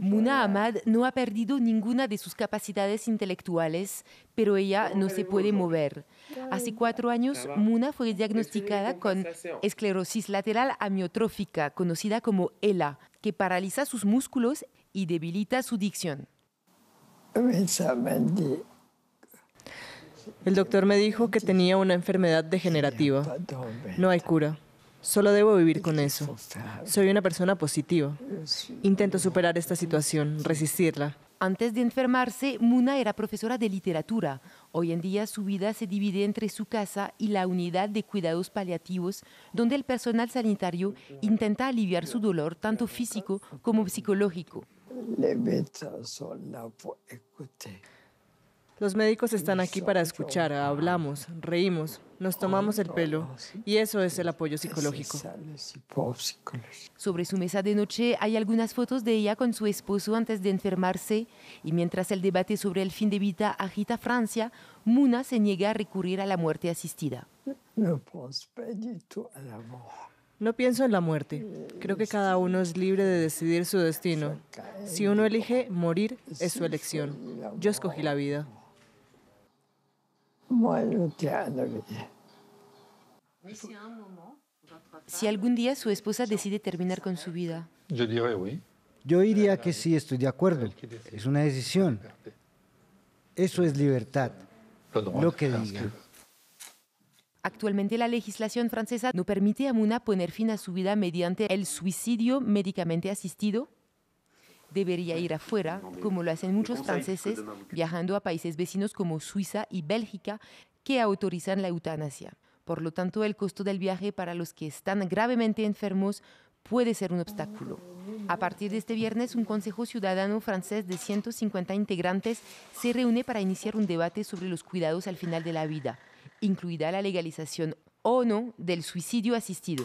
Muna Ahmad no ha perdido ninguna de sus capacidades intelectuales, pero ella no se puede mover. Hace cuatro años, Muna fue diagnosticada con esclerosis lateral amiotrófica, conocida como ELA, que paraliza sus músculos y debilita su dicción. El doctor me dijo que tenía una enfermedad degenerativa. No hay cura. Solo debo vivir con eso. Soy una persona positiva. Intento superar esta situación, resistirla. Antes de enfermarse, Muna era profesora de literatura. Hoy en día su vida se divide entre su casa y la unidad de cuidados paliativos, donde el personal sanitario intenta aliviar su dolor tanto físico como psicológico. Pues, los médicos están aquí para escuchar, hablamos, reímos, nos tomamos el pelo ah, y eso es el apoyo psicológico. Sobre su mesa de noche hay algunas fotos de ella con su esposo antes de enfermarse y mientras el debate sobre el fin de vida agita Francia, Muna se niega a recurrir a la muerte asistida. No pienso en la muerte. Creo que cada uno es libre de decidir su destino. Si uno elige morir, es su elección. Yo escogí la vida. Si algún día su esposa decide terminar con su vida. Yo diría que sí, estoy de acuerdo. Es una decisión. Eso es libertad. Pues Lo que diga. Actualmente la legislación francesa no permite a Muna poner fin a su vida mediante el suicidio médicamente asistido, debería ir afuera, como lo hacen muchos franceses, viajando a países vecinos como Suiza y Bélgica, que autorizan la eutanasia. Por lo tanto, el costo del viaje para los que están gravemente enfermos puede ser un obstáculo. A partir de este viernes, un Consejo Ciudadano francés de 150 integrantes se reúne para iniciar un debate sobre los cuidados al final de la vida, incluida la legalización o no del suicidio asistido.